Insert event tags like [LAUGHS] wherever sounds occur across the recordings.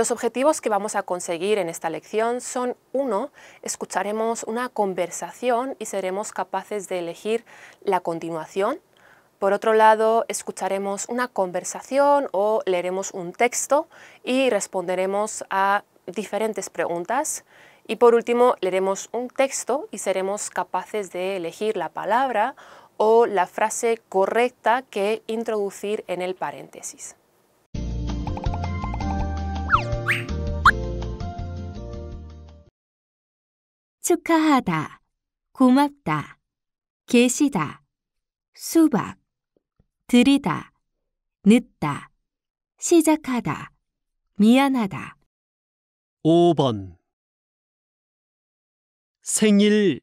Los objetivos que vamos a conseguir en esta lección son, uno, escucharemos una conversación y seremos capaces de elegir la continuación. Por otro lado, escucharemos una conversación o leeremos un texto y responderemos a diferentes preguntas. Y por último, leeremos un texto y seremos capaces de elegir la palabra o la frase correcta que introducir en el paréntesis. 축하하다, 고맙다, 계시다, 수박, 들이다, 늦다, 시작하다, 미안하다. 5번 생일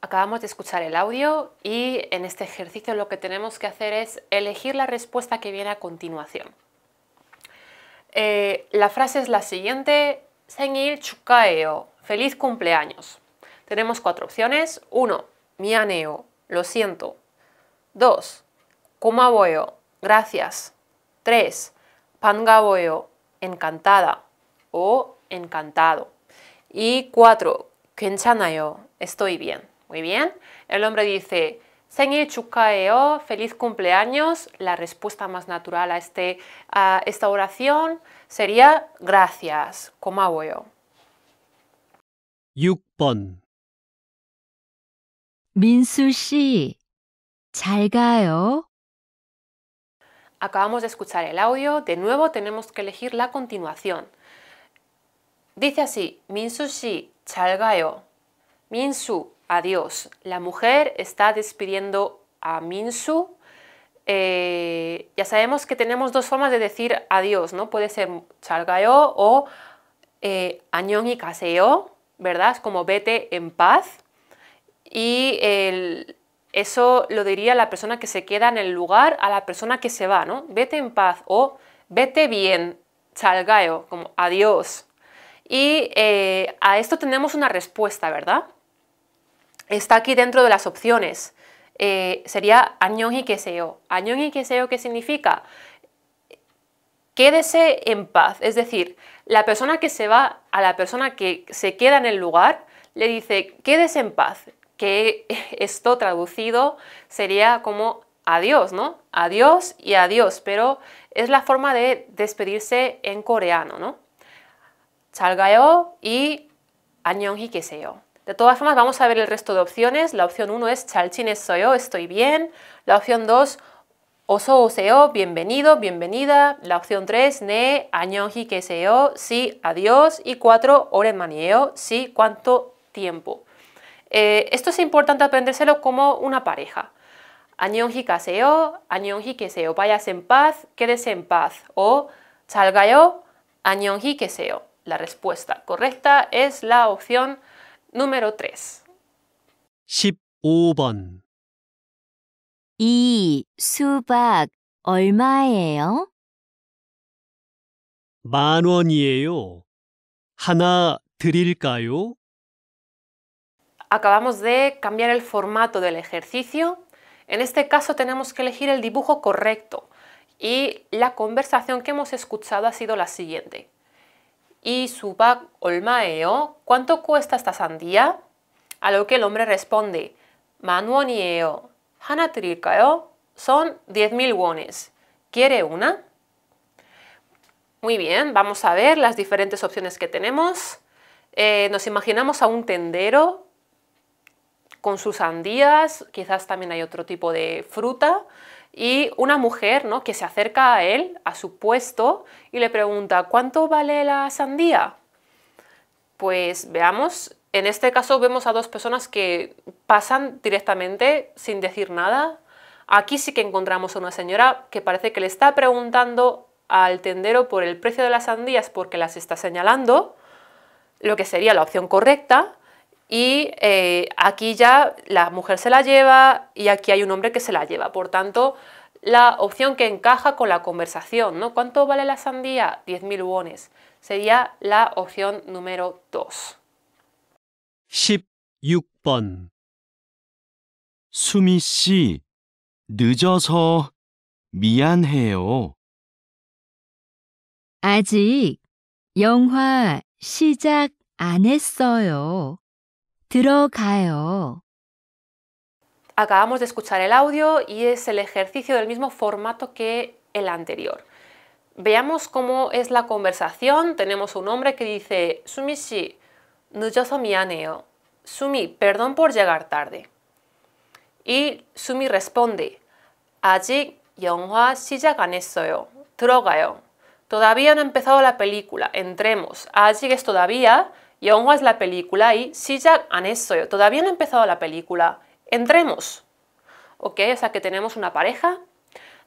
Acabamos de escuchar el audio y en este ejercicio lo que tenemos que hacer es elegir la respuesta que viene a continuación. Eh, la frase es la siguiente, 생일 축하해요. Feliz cumpleaños. Tenemos cuatro opciones. 1. Mianeo. Lo siento. 2. Kumaboyo. Gracias. 3. Pangaboyo. Encantada o encantado. Y 4. Quenchanayo. Estoy bien. Muy bien. El hombre dice 생일 축하해요, feliz cumpleaños, la respuesta más natural a, este, a esta oración sería gracias, 고마워요. 6번 민수 씨, Acabamos de escuchar el audio, de nuevo tenemos que elegir la continuación. Dice así, 민수 씨, 잘 가요. 민수 adiós. La mujer está despidiendo a Minsu. Eh, ya sabemos que tenemos dos formas de decir adiós, ¿no? Puede ser chalgayo o eh, añón y caseo, ¿verdad? Es como vete en paz. Y eso lo diría la persona que se queda en el lugar a la persona que se va, ¿no? Vete en paz o vete bien, chalgayo, como adiós. Y eh, a esto tenemos una respuesta, ¿verdad? está aquí dentro de las opciones. Eh, sería añón y queseo. Añón y ¿qué significa? Quédese en paz. Es decir, la persona que se va a la persona que se queda en el lugar le dice, quédese en paz. Que [LAUGHS] esto traducido sería como adiós, ¿no? Adiós y adiós, pero es la forma de despedirse en coreano, ¿no? yo y añón y queseo. De todas formas, vamos a ver el resto de opciones. La opción 1 es chalchines soy yo, estoy bien. La opción 2, oso oseo, bienvenido, bienvenida. La opción 3, ne Añonji que seo, sí, adiós. Y 4, ore manieo, sí, cuánto tiempo. Eh, esto es importante aprendérselo como una pareja. Añonji kaseo, añonji que seo, vayas en paz, quédese en paz. O chalgayo, añonji que La respuesta correcta es la opción Número 3. 15 Acabamos de cambiar el formato del ejercicio. En este caso tenemos que elegir el dibujo correcto y la conversación que hemos escuchado ha sido la siguiente. ¿Y su bag ¿Cuánto cuesta esta sandía? A lo que el hombre responde, eo eo, son 10.000 wones. ¿Quiere una? Muy bien, vamos a ver las diferentes opciones que tenemos. Eh, nos imaginamos a un tendero con sus sandías, quizás también hay otro tipo de fruta y una mujer ¿no? que se acerca a él, a su puesto, y le pregunta, ¿cuánto vale la sandía? Pues veamos, en este caso vemos a dos personas que pasan directamente sin decir nada. Aquí sí que encontramos a una señora que parece que le está preguntando al tendero por el precio de las sandías porque las está señalando, lo que sería la opción correcta, y eh, aquí ya la mujer se la lleva y aquí hay un hombre que se la lleva. Por tanto, la opción que encaja con la conversación, ¿no? ¿Cuánto vale la sandía? 10.000 wones. Sería la opción número 2. 16번 수미 씨, 늦어서 미안해요. 아직 Acabamos de escuchar el audio y es el ejercicio del mismo formato que el anterior. Veamos cómo es la conversación. Tenemos un hombre que dice Sumi Sumi, perdón por llegar tarde. Y Sumi responde 아직 영화 Todavía no ha empezado la película. Entremos. es todavía. 영화 es la película y ya han hecho. Todavía no ha empezado la película. Entremos. ¿Ok? O sea que tenemos una pareja,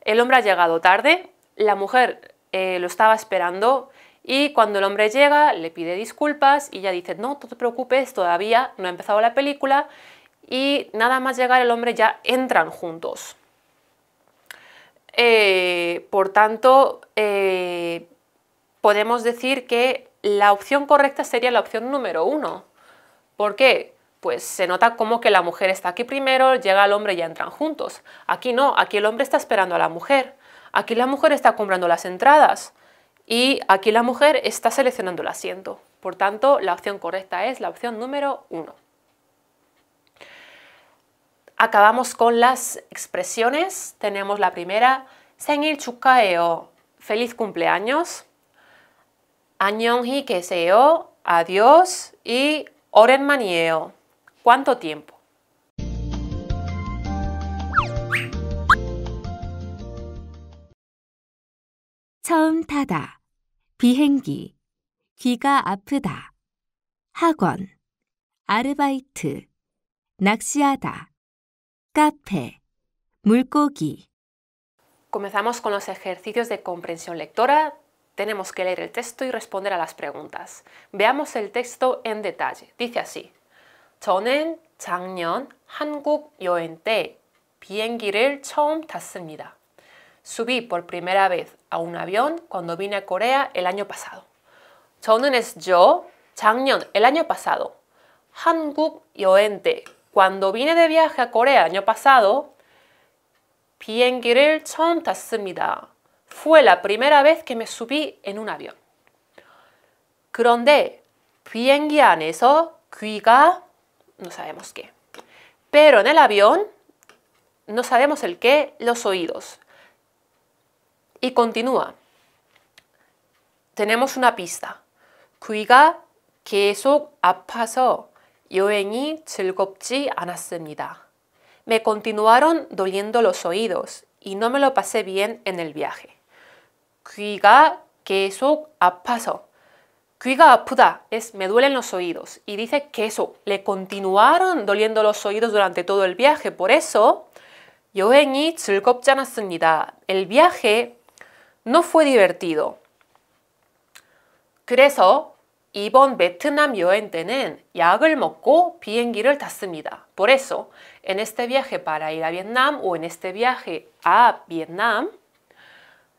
el hombre ha llegado tarde, la mujer eh, lo estaba esperando y cuando el hombre llega le pide disculpas y ya dice, no, no te preocupes, todavía no ha empezado la película y nada más llegar el hombre ya entran juntos. Eh, por tanto, eh, podemos decir que la opción correcta sería la opción número uno. ¿Por qué? Pues se nota como que la mujer está aquí primero, llega el hombre y ya entran juntos. Aquí no, aquí el hombre está esperando a la mujer. Aquí la mujer está comprando las entradas y aquí la mujer está seleccionando el asiento. Por tanto, la opción correcta es la opción número uno. Acabamos con las expresiones. Tenemos la primera, senil chukaeo, feliz cumpleaños. Añonji que seo, adiós y oren manieo. ¿Cuánto tiempo? 처음 타다, 비행기, 귀가 아프다, 학원, 아르바이트, 낚시하다, 카페, Comenzamos con los ejercicios de comprensión lectora tenemos que leer el texto y responder a las preguntas. Veamos el texto en detalle. Dice así. 저는 작년 한국 여행 때 비행기를 처음 탔습니다. Subí por primera vez a un avión cuando vine a Corea el año pasado. 저는 es yo, 작년, el año pasado. 한국 여행 때, cuando vine de viaje a Corea el año pasado, 비행기를 처음 탔습니다. Fue la primera vez que me subí en un avión. 그런데 비행기 안에서 귀가 no sabemos qué. Pero en el avión no sabemos el qué, los oídos. Y continúa. Tenemos una pista. 귀가 계속 아파서 여행이 즐겁지 않았습니다. Me continuaron doliendo los oídos y no me lo pasé bien en el viaje. 귀가 계속 아파서. 귀가 apuda es me duelen los oídos y dice que eso le continuaron doliendo los oídos durante todo el viaje. Por eso 여행이 즐겁지 않았습니다. El viaje no fue divertido. 그래서 이번 베트남 여행 때는 약을 먹고 비행기를 탔습니다. Por eso en este viaje para ir a Vietnam o en este viaje a Vietnam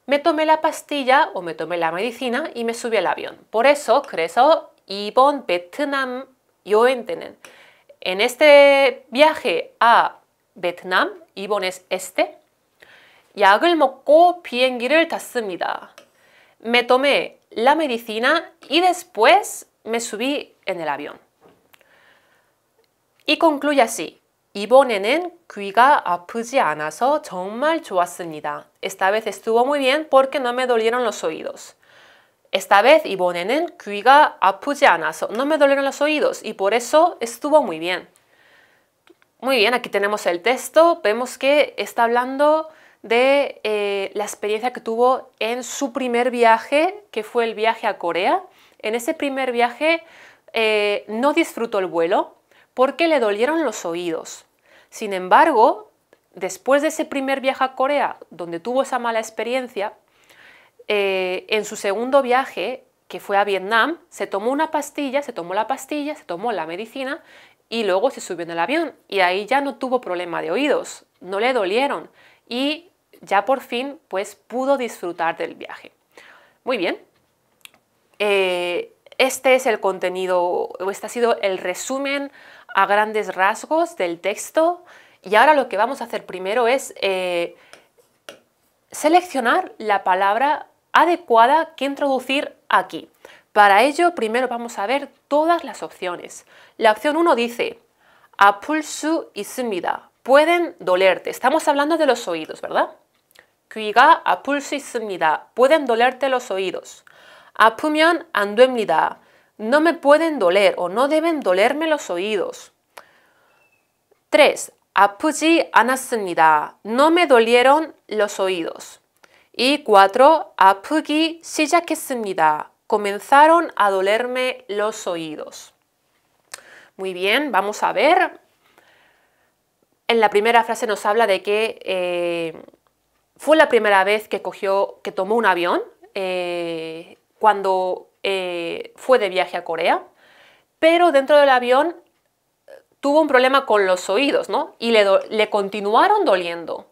me tomé la pastilla o me tomé la medicina y me subí al avión. Por eso, Ibon, Vietnam, yo entiendo. en este viaje a Vietnam, Ibon es este, Me tomé la medicina y después me subí en el avión. Y concluye así. Esta vez estuvo muy bien porque no me dolieron los oídos. Esta vez 이번에는 귀가 아프지 않아서 no me dolieron los oídos y por eso estuvo muy bien. Muy bien, aquí tenemos el texto. Vemos que está hablando de eh, la experiencia que tuvo en su primer viaje, que fue el viaje a Corea. En ese primer viaje eh, no disfrutó el vuelo porque le dolieron los oídos. Sin embargo, después de ese primer viaje a Corea, donde tuvo esa mala experiencia, eh, en su segundo viaje, que fue a Vietnam, se tomó una pastilla, se tomó la pastilla, se tomó la medicina y luego se subió en el avión. Y ahí ya no tuvo problema de oídos, no le dolieron y ya por fin pues pudo disfrutar del viaje. Muy bien. Eh, este es el contenido, o este ha sido el resumen a grandes rasgos del texto y ahora lo que vamos a hacer primero es eh, seleccionar la palabra adecuada que introducir aquí. Para ello, primero vamos a ver todas las opciones. La opción 1 dice, apulsu sumida, pueden dolerte. Estamos hablando de los oídos, ¿verdad? Cuiga apulsu y pueden dolerte los oídos. Apumian 안 no me pueden doler o no deben dolerme los oídos. 3. Apuji anasenida, No me dolieron los oídos. Y 4. 아프기 시작했습니다. Comenzaron a dolerme los oídos. Muy bien, vamos a ver. En la primera frase nos habla de que eh, fue la primera vez que cogió, que tomó un avión. Eh, cuando eh, fue de viaje a Corea, pero dentro del avión eh, tuvo un problema con los oídos, ¿no? Y le, le continuaron doliendo.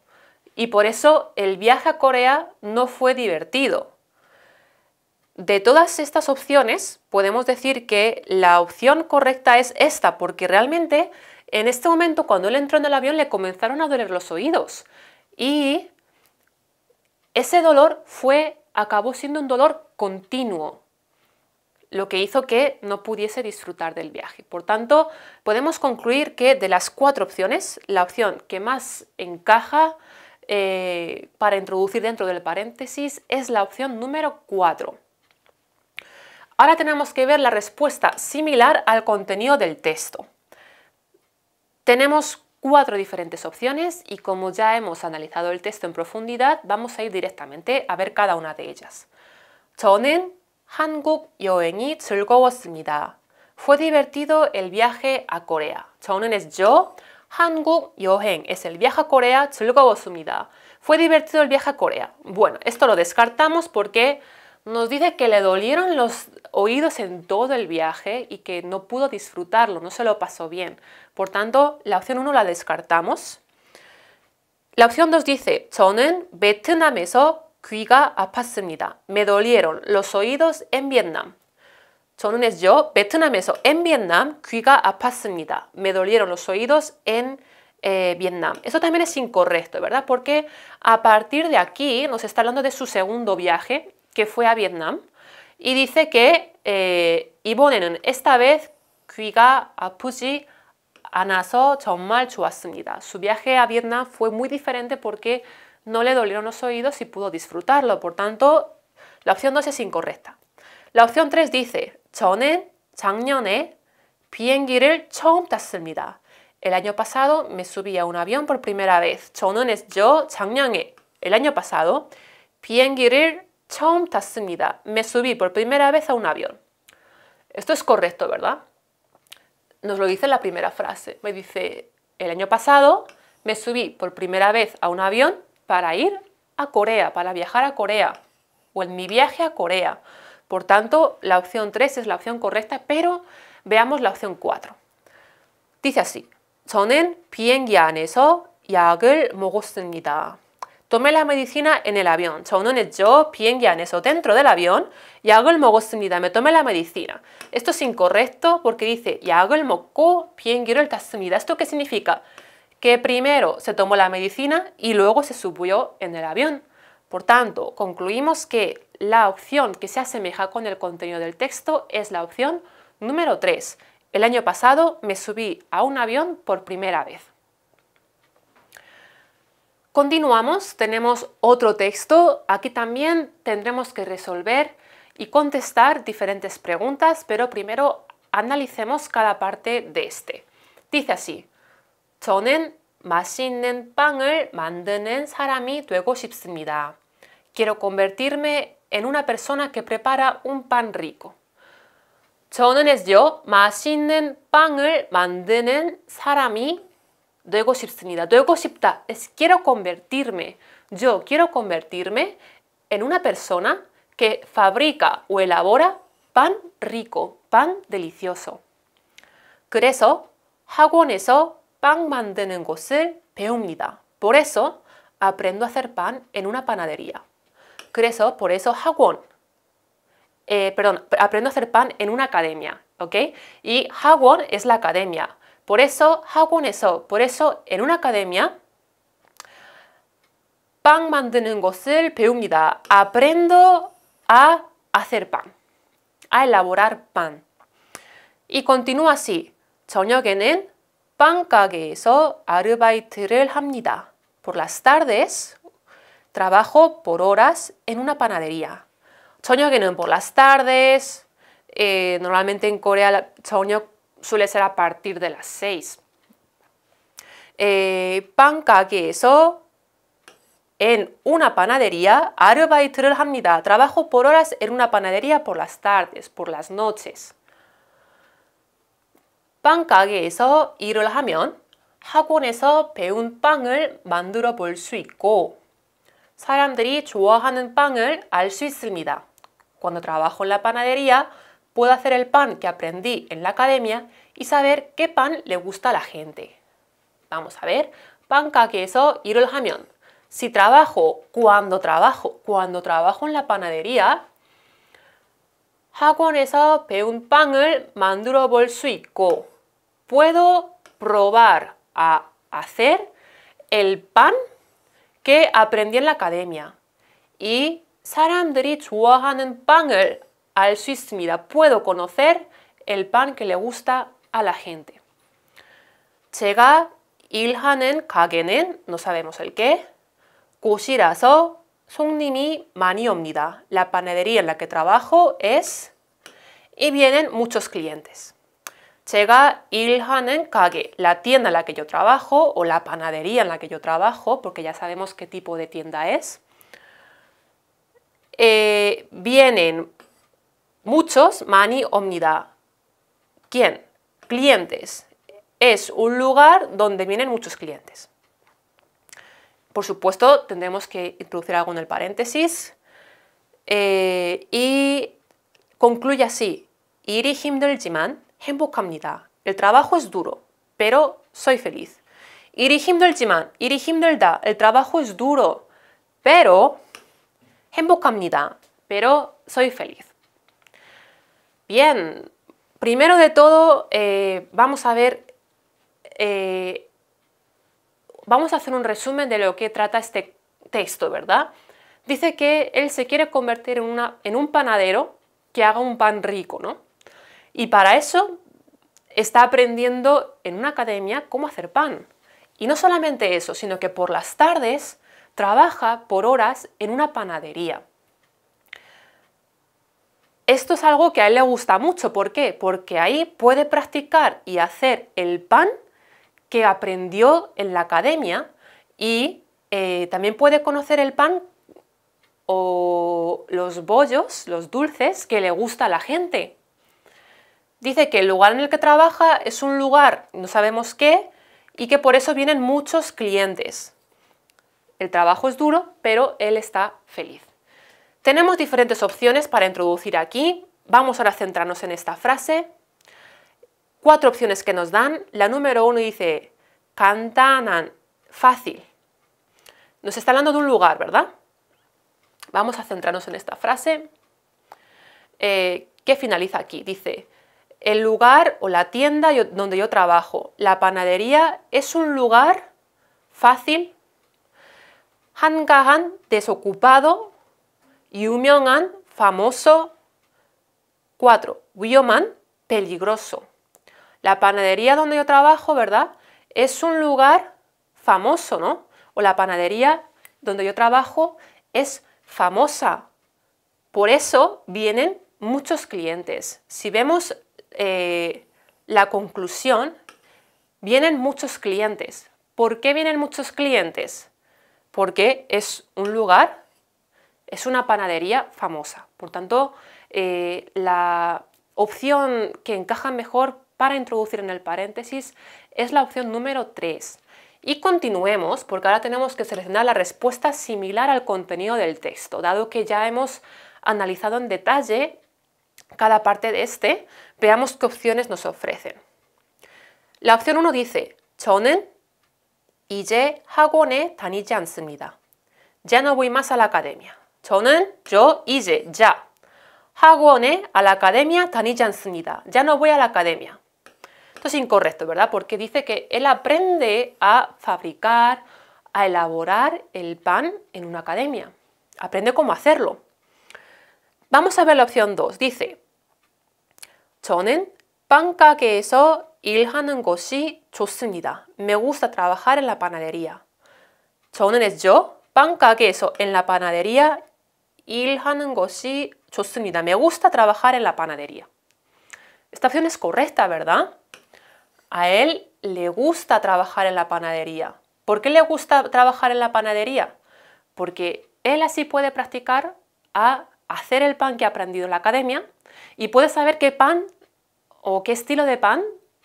Y por eso el viaje a Corea no fue divertido. De todas estas opciones, podemos decir que la opción correcta es esta, porque realmente en este momento, cuando él entró en el avión, le comenzaron a doler los oídos. Y ese dolor fue, acabó siendo un dolor continuo lo que hizo que no pudiese disfrutar del viaje. Por tanto, podemos concluir que de las cuatro opciones, la opción que más encaja eh, para introducir dentro del paréntesis es la opción número cuatro. Ahora tenemos que ver la respuesta similar al contenido del texto. Tenemos cuatro diferentes opciones y como ya hemos analizado el texto en profundidad, vamos a ir directamente a ver cada una de ellas. 한국 여행이 즐거웠습니다. Fue divertido el viaje a Corea. 저는 es yo. 한국 여행 es el viaje a Corea 즐거웠습니다. Fue divertido el viaje a Corea. Bueno, esto lo descartamos porque nos dice que le dolieron los oídos en todo el viaje y que no pudo disfrutarlo, no se lo pasó bien. Por tanto, la opción 1 la descartamos. La opción 2 dice 저는 베트남에서 귀가 아팠습니다. Me dolieron los oídos en Vietnam. yo, 베트남에서 en Vietnam 귀가 아팠습니다. Me dolieron los oídos en eh, Vietnam. Eso también es incorrecto, ¿verdad? Porque a partir de aquí nos está hablando de su segundo viaje, que fue a Vietnam, y dice que eh, 이번에는 esta vez 귀가 아프지 않아서 정말 좋았습니다. Su viaje a Vietnam fue muy diferente porque no le dolieron los oídos y pudo disfrutarlo. Por tanto, la opción 2 es incorrecta. La opción 3 dice, El año pasado me subí a un avión por primera vez. es yo, el año pasado. Me subí por primera vez a un avión. Esto es correcto, ¿verdad? Nos lo dice la primera frase. Me dice, el año pasado me subí por primera vez a un avión para ir a Corea, para viajar a Corea, o en mi viaje a Corea. Por tanto, la opción 3 es la opción correcta, pero veamos la opción 4. Dice así, 저는 비행기 안에서 약을 먹었습니다. Tomé la medicina en el avión. 저는 yo, 비행기 안에서, dentro del avión, 약을 먹었습니다. Me tomé la medicina. Esto es incorrecto porque dice 약을 먹고 비행기를 탔습니다. ¿Esto qué significa? que primero se tomó la medicina y luego se subió en el avión. Por tanto, concluimos que la opción que se asemeja con el contenido del texto es la opción número 3. El año pasado me subí a un avión por primera vez. Continuamos, tenemos otro texto. Aquí también tendremos que resolver y contestar diferentes preguntas, pero primero analicemos cada parte de este. Dice así, 저는 맛있는 빵을 만드는 사람이 되고 싶습니다. Quiero convertirme en una persona que prepara un pan rico. 저는 es yo 맛있는 빵을 만드는 사람이 되고 싶습니다. 되고 싶다 es quiero convertirme. Yo quiero convertirme en una persona que fabrica o elabora pan rico, pan delicioso. 그래서 학원에서 pan 만드는 것을 배웁니다. Por eso aprendo a hacer pan en una panadería. 그래서 por eso 학원. Eh, perdón, aprendo a hacer pan en una academia, ¿ok? Y 학원 es la academia. Por eso eso, por eso en una academia pan 만드는 것을 배웁니다. Aprendo a hacer pan, a elaborar pan. Y continúa así. 저녁에는 가게에서 아르바이트를 합니다. Por las tardes trabajo por horas en una panadería. 저녁에는 por las tardes, eh, normalmente en Corea 저녁 suele ser a partir de las 6. Eh, eso, en una panadería, 합니다. Trabajo por horas en una panadería por las tardes, por las noches. 빵 가게에서 일을 하면 학원에서 배운 빵을 만들어 볼 수 있고 사람들이 좋아하는 빵을 알 있습니다. Cuando trabajo en la panadería, puedo hacer el pan que aprendí en la academia y saber qué pan le gusta a la gente. Vamos a ver. 빵 가게에서 일을 하면 Si trabajo, cuando trabajo, cuando trabajo en la panadería, 학원에서 배운 빵을 만들어 볼 수 있고 puedo probar a hacer el pan que aprendí en la academia. Y 사람들이 좋아하는 빵을 알 수 있습니다. Puedo conocer el pan que le gusta a la gente. Chega 일하는 가게는 no sabemos el qué. 곳이라서 손님이 많이 옵니다. La panadería en la que trabajo es y vienen muchos clientes. 제가 일하는 가게, la tienda en la que yo trabajo o la panadería en la que yo trabajo, porque ya sabemos qué tipo de tienda es. Eh, vienen muchos, mani omnida. ¿Quién? Clientes. Es un lugar donde vienen muchos clientes. Por supuesto, tendremos que introducir algo en el paréntesis. Eh, y concluye así. del 힘들지만 행복합니다. El trabajo es duro, pero soy feliz. 일이 힘들지만, 일이 힘들다. El trabajo es duro, pero 행복합니다. Pero soy feliz. Bien, primero de todo eh, vamos a ver, eh, vamos a hacer un resumen de lo que trata este texto, ¿verdad? Dice que él se quiere convertir en un panadero que haga un pan rico, ¿no? Y para eso está aprendiendo en una academia cómo hacer pan. Y no solamente eso, sino que por las tardes trabaja por horas en una panadería. Esto es algo que a él le gusta mucho. ¿Por qué? Porque ahí puede practicar y hacer el pan que aprendió en la academia y eh, también puede conocer el pan o los bollos, los dulces que le gusta a la gente. Dice que el lugar en el que trabaja es un lugar, no sabemos qué, y que por eso vienen muchos clientes. El trabajo es duro, pero él está feliz. Tenemos diferentes opciones para introducir aquí. Vamos ahora a centrarnos en esta frase. Cuatro opciones que nos dan. La número uno dice, cantanan, fácil. Nos está hablando de un lugar, ¿verdad? Vamos a centrarnos en esta frase eh, ¿Qué finaliza aquí. Dice, el lugar o la tienda donde yo trabajo, la panadería, es un lugar fácil, 한가한, desocupado, han, famoso. 4. Wiyoman, peligroso. La panadería donde yo trabajo, ¿verdad? Es un lugar famoso, ¿no? O la panadería donde yo trabajo es famosa. Por eso vienen muchos clientes. Si vemos eh, la conclusión, vienen muchos clientes. ¿Por qué vienen muchos clientes? Porque es un lugar, es una panadería famosa. Por tanto, eh, la opción que encaja mejor para introducir en el paréntesis es la opción número 3. Y continuemos porque ahora tenemos que seleccionar la respuesta similar al contenido del texto, dado que ya hemos analizado en detalle cada parte de este, veamos qué opciones nos ofrecen. La opción 1 dice, 저는 이제 학원에 다니지 Ya no voy más a la academia. 저는 yo 이제 ya. 학원에 a la academia 다니지 Ya no voy a la academia. Esto es incorrecto, ¿verdad? Porque dice que él aprende a fabricar, a elaborar el pan en una academia. Aprende cómo hacerlo. Vamos a ver la opción 2. Dice, 저는 가게에서 일하는 것이 좋습니다. Me gusta trabajar en la panadería. 저는 es yo, en la panadería 일하는 것이 좋습니다. Me gusta trabajar en la panadería. Esta opción es correcta, ¿verdad? A él le gusta trabajar en la panadería. ¿Por qué le gusta trabajar en la panadería? Porque él así puede practicar a hacer el pan que ha aprendido en la academia y puede saber qué pan o qué estilo de pan,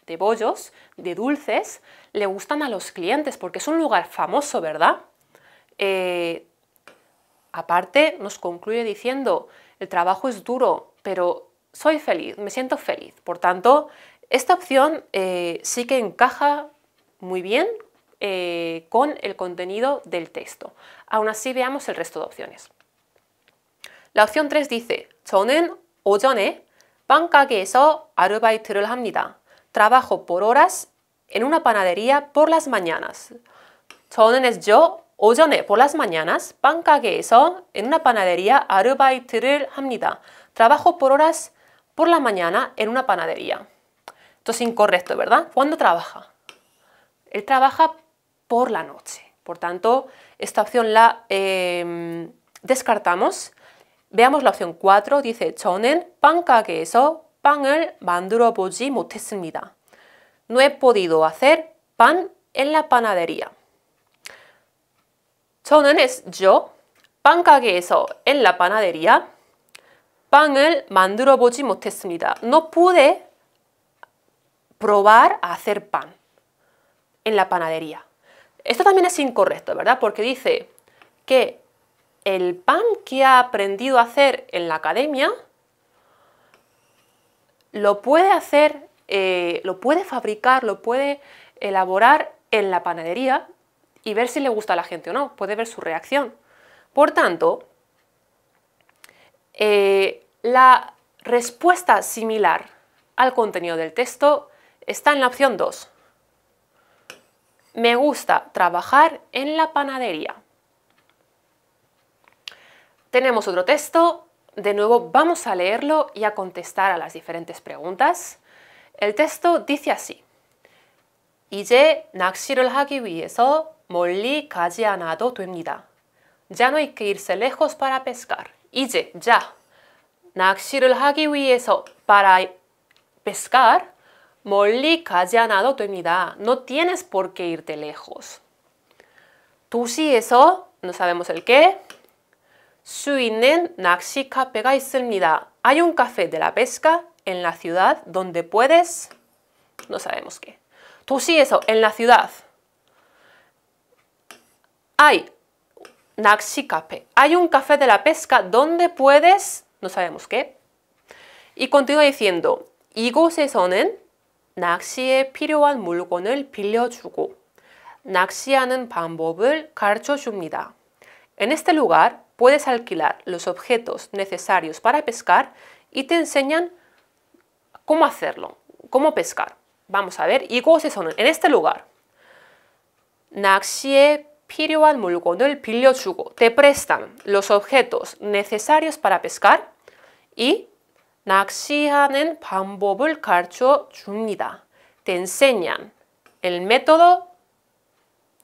de bollos, de dulces, le gustan a los clientes, porque es un lugar famoso, ¿verdad? Eh, aparte, nos concluye diciendo, el trabajo es duro, pero soy feliz, me siento feliz. Por tanto, esta opción eh, sí que encaja muy bien eh, con el contenido del texto. Aún así, veamos el resto de opciones. La opción 3 dice, 저는 오전에 빵가게에서 아르바이트를 합니다. Trabajo por horas en una panadería por las mañanas. 저는 es yo, 오전에 por las mañanas, 빵가게에서 en una panadería 아르바이트를 합니다. Trabajo por horas por la mañana en una panadería. Esto es incorrecto, ¿verdad? ¿Cuándo trabaja? Él trabaja por la noche. Por tanto, esta opción la eh, descartamos. Veamos la opción 4. Dice 저는 빵가게에서 빵을 만들어 보지 못했습니다. No he podido hacer pan en la panadería. 저는 es yo, 빵가게에서 en la panadería 빵을 만들어 보지 못했습니다. No pude probar a hacer pan en la panadería. Esto también es incorrecto, ¿verdad? Porque dice que el pan que ha aprendido a hacer en la academia lo puede hacer, eh, lo puede fabricar, lo puede elaborar en la panadería y ver si le gusta a la gente o no, puede ver su reacción. Por tanto, eh, la respuesta similar al contenido del texto está en la opción 2. Me gusta trabajar en la panadería. Tenemos otro texto, de nuevo vamos a leerlo y a contestar a las diferentes preguntas. El texto dice así. 이제 낚시를 하기 위해서 멀리 가지 않아도 Ya no hay que irse lejos para pescar. 이제, ya. 낚시를 하기 위해서 para pescar 멀리 가지 않아도 됩니다. No tienes por qué irte lejos. Tú eso, no sabemos el qué. Suinen 있는 낚시 Hay un café de la pesca en la ciudad donde puedes no sabemos qué. eso. en la ciudad hay Naxi Café. Hay un café de la pesca donde puedes, no sabemos qué. Y continúa diciendo, 이곳에서는 낚시에 필요한 물건을 빌려주고 낚시하는 방법을 En este lugar puedes alquilar los objetos necesarios para pescar y te enseñan cómo hacerlo, cómo pescar. Vamos a ver y son. en este lugar el pilio chugo te prestan los objetos necesarios para pescar y Te enseñan el método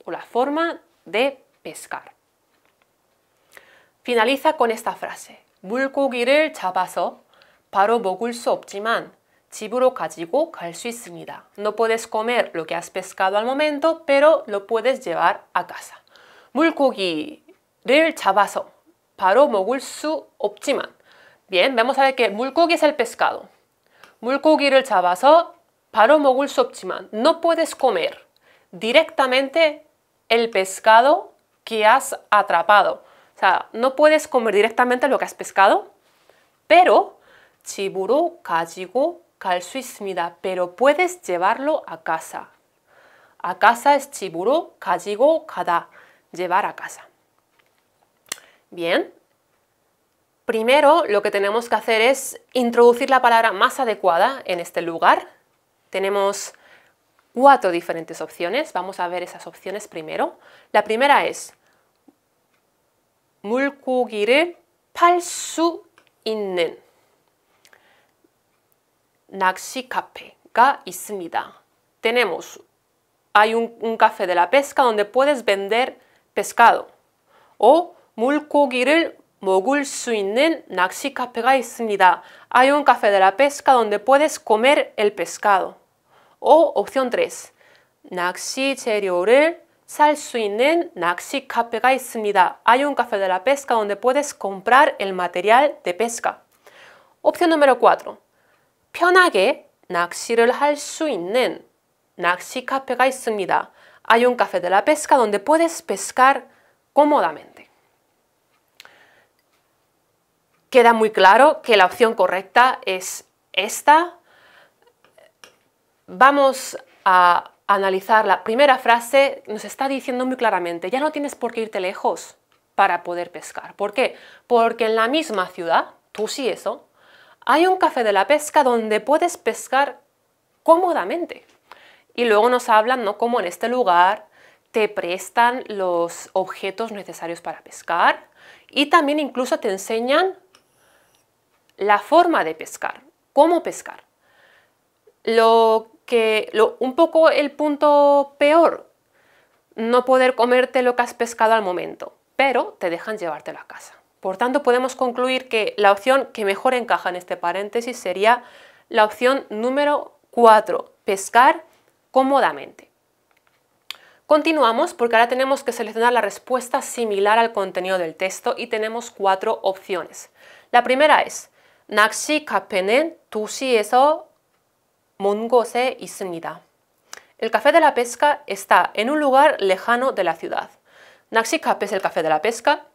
o la forma de pescar. Finaliza con esta frase. 물고기를 잡아서 바로 먹을 수 없지만 집으로 가지고 No puedes comer lo que has pescado al momento, pero lo puedes llevar a casa. 물고기를 잡아서 바로 먹을 수 없지만 Bien, vamos a ver que 물고기 es el pescado. 물고기를 잡아서 바로 먹을 수 없지만 No puedes comer directamente el pescado que has atrapado. O sea, no puedes comer directamente lo que has pescado, pero chiburu, 가지고 갈 Pero puedes llevarlo a casa. A casa es chiburu, 가지고 kada, Llevar a casa. Bien. Primero lo que tenemos que hacer es introducir la palabra más adecuada en este lugar. Tenemos cuatro diferentes opciones. Vamos a ver esas opciones primero. La primera es 물고기를 팔 수 있는 낚시 카페가 있습니다. Tenemos, hay un, café de la pesca donde puedes vender pescado. O 물고기를 먹을 수 있는 낚시 카페가 있습니다. Hay un café de la pesca donde puedes comer el pescado. O opción 3. 낚시 재료를 살 Hay un café de la pesca donde puedes comprar el material de pesca. Opción número 4. 편하게 낚시를 있는 Hay un café de la pesca donde puedes pescar cómodamente. Queda muy claro que la opción correcta es esta. Vamos a analizar la primera frase, nos está diciendo muy claramente, ya no tienes por qué irte lejos para poder pescar. ¿Por qué? Porque en la misma ciudad, tú sí eso, hay un café de la pesca donde puedes pescar cómodamente. Y luego nos hablan, ¿no? Como en este lugar te prestan los objetos necesarios para pescar y también incluso te enseñan la forma de pescar, cómo pescar. Lo que un poco el punto peor, no poder comerte lo que has pescado al momento, pero te dejan llevártelo a casa. Por tanto, podemos concluir que la opción que mejor encaja en este paréntesis sería la opción número 4, pescar cómodamente. Continuamos porque ahora tenemos que seleccionar la respuesta similar al contenido del texto y tenemos cuatro opciones. La primera es 낚시 si eso? Mongose El café de la pesca está en un lugar lejano de la ciudad. cap es el café de la pesca.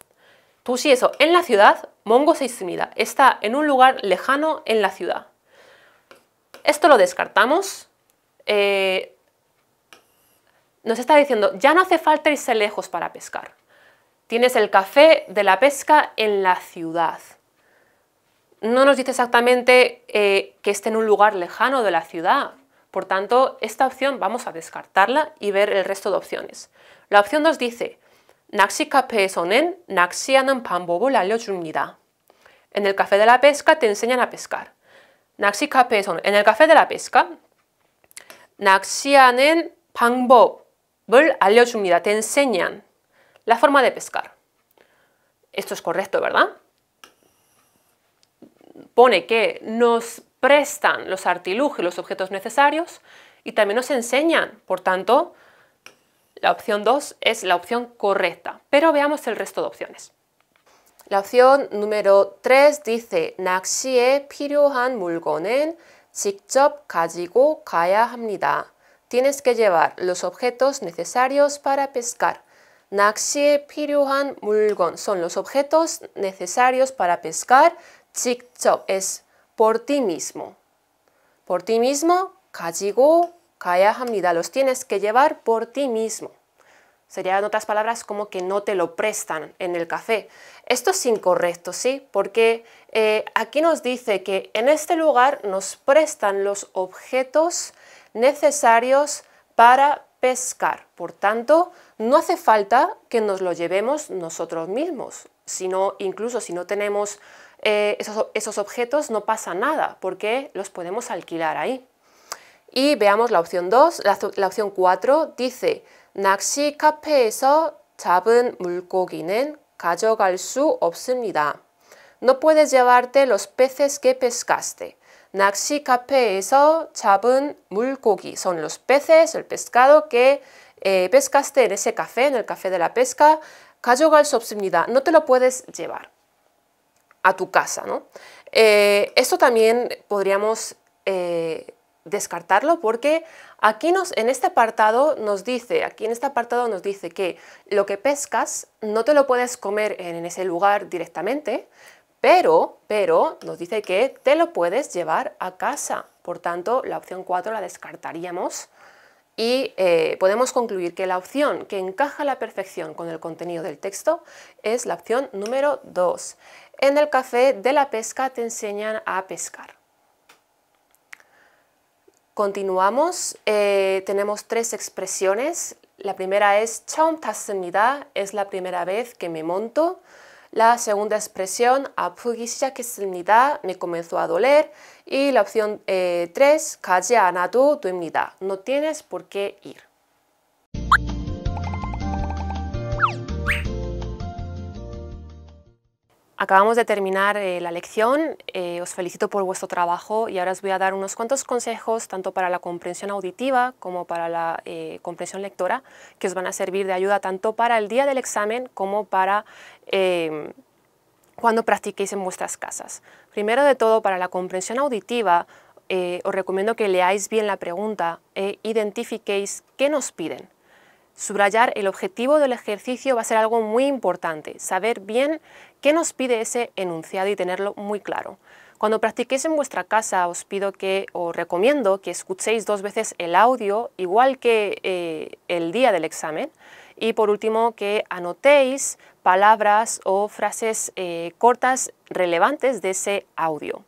eso en la ciudad. Mongo se está en un lugar lejano en la ciudad. Esto lo descartamos. Eh, nos está diciendo, ya no hace falta irse lejos para pescar. Tienes el café de la pesca en la ciudad no nos dice exactamente eh, que esté en un lugar lejano de la ciudad. Por tanto, esta opción vamos a descartarla y ver el resto de opciones. La opción 2 dice, En el café de la pesca te enseñan a pescar. en el café de la pesca, Te enseñan la forma de pescar. Esto es correcto, ¿verdad? pone que nos prestan los artilugios, los objetos necesarios y también nos enseñan. Por tanto, la opción 2 es la opción correcta, pero veamos el resto de opciones. La opción número 3 dice mulgonen hamnida Tienes que llevar los objetos necesarios para pescar. 낚시에 piruhan mulgon son los objetos necesarios para pescar 직접 es por ti mismo. Por ti mismo, 가지고 가야 Los tienes que llevar por ti mismo. Serían otras palabras como que no te lo prestan en el café. Esto es incorrecto, ¿sí? Porque eh, aquí nos dice que en este lugar nos prestan los objetos necesarios para pescar. Por tanto, no hace falta que nos lo llevemos nosotros mismos, sino incluso si no tenemos eh, esos, objetos no pasa nada porque los podemos alquilar ahí. Y veamos la opción 2, la, opción 4 dice 낚시 카페에서 잡은 물고기는 가져갈 수 없습니다. No puedes llevarte los peces que pescaste. 낚시 eso, 잡은 물고기 son los peces, el pescado que eh, pescaste en ese café, en el café de la pesca. 가져갈 su 없습니다. No te lo puedes llevar a tu casa. ¿no? Eh, esto también podríamos eh, descartarlo porque aquí nos, en este apartado nos dice, aquí en este apartado nos dice que lo que pescas no te lo puedes comer en ese lugar directamente, pero, pero nos dice que te lo puedes llevar a casa. Por tanto, la opción 4 la descartaríamos y eh, podemos concluir que la opción que encaja a la perfección con el contenido del texto es la opción número 2. En el café de la pesca te enseñan a pescar. Continuamos, eh, tenemos tres expresiones. La primera es es la primera vez que me monto. La segunda expresión, 아프기 me comenzó a doler. Y la opción eh, tres, no tienes por qué ir. Acabamos de terminar eh, la lección, eh, os felicito por vuestro trabajo y ahora os voy a dar unos cuantos consejos tanto para la comprensión auditiva como para la eh, comprensión lectora que os van a servir de ayuda tanto para el día del examen como para em, cuando practiquéis en vuestras casas. Primero de todo, para la comprensión auditiva, os recomiendo que leáis bien la pregunta e identifiquéis qué nos piden subrayar el objetivo del ejercicio va a ser algo muy importante, saber bien qué nos pide ese enunciado y tenerlo muy claro. Cuando practiquéis en vuestra casa os pido que, os recomiendo que escuchéis dos veces el audio, igual que eh, el día del examen, y por último que anotéis palabras o frases eh, cortas relevantes de ese audio.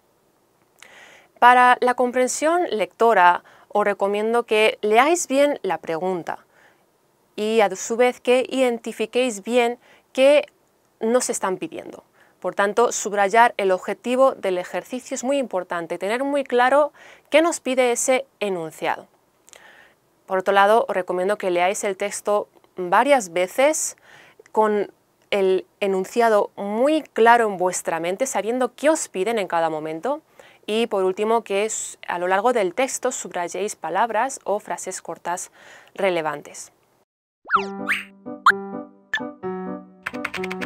Para la comprensión lectora os recomiendo que leáis bien la pregunta, y a su vez que identifiquéis bien qué nos están pidiendo. Por tanto, subrayar el objetivo del ejercicio es muy importante, tener muy claro qué nos pide ese enunciado. Por otro lado, os recomiendo que leáis el texto varias veces con el enunciado muy claro en vuestra mente, sabiendo qué os piden en cada momento. Y por último, que a lo largo del texto subrayéis palabras o frases cortas relevantes. you